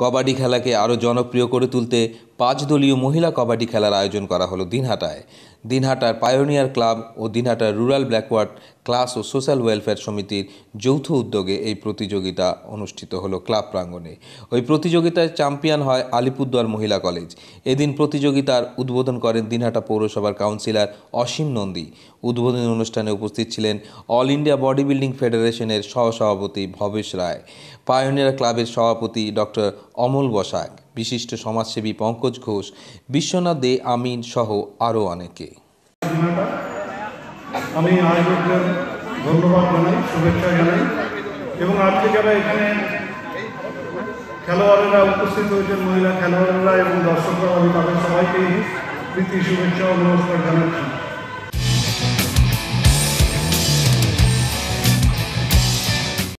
কবাডি খেলাকে আরও জনপ্রিয় করে তুলতে পাঁচ দলীয় মহিলা কবাডি খেলার আয়োজন করা হলো দিনহাটায় দিনহাটার পায়োনিয়ার ক্লাব ও দিনহাটার রুরাল ব্ল্যাকওয়ার্ড ক্লাস ও সোশ্যাল ওয়েলফেয়ার সমিতির যৌথ উদ্যোগে এই প্রতিযোগিতা অনুষ্ঠিত হলো ক্লাব প্রাঙ্গণে ওই প্রতিযোগিতায় চ্যাম্পিয়ন হয় আলিপুরদুয়ার মহিলা কলেজ এদিন প্রতিযোগিতার উদ্বোধন করেন দিনহাটা পৌরসভার কাউন্সিলর অসীম নন্দী উদ্বোধনী অনুষ্ঠানে উপস্থিত ছিলেন অল ইন্ডিয়া বডি বিল্ডিং ফেডারেশনের সহসভাপতি ভবেশ রায় পায়োনিয়ার ক্লাবের সভাপতি ডক্টর অমল বসাক বিশিষ্ট সমাজসেবী পঙ্কজ ঘোষ বিশ্বনাথ দে আমিন সহ আরও অনেকে আমি আয়োজকদের ধন্যবাদ জানাই শুভেচ্ছা জানাই এবং আজকে যারা এখানে খেলোয়াড়েরা উপস্থিত হয়েছেন মহিলা খেলোয়াড়েরা এবং দর্শকরা আমি তাদের সবাইকে প্রীতি শুভেচ্ছা ও নমস্কার জানাচ্ছি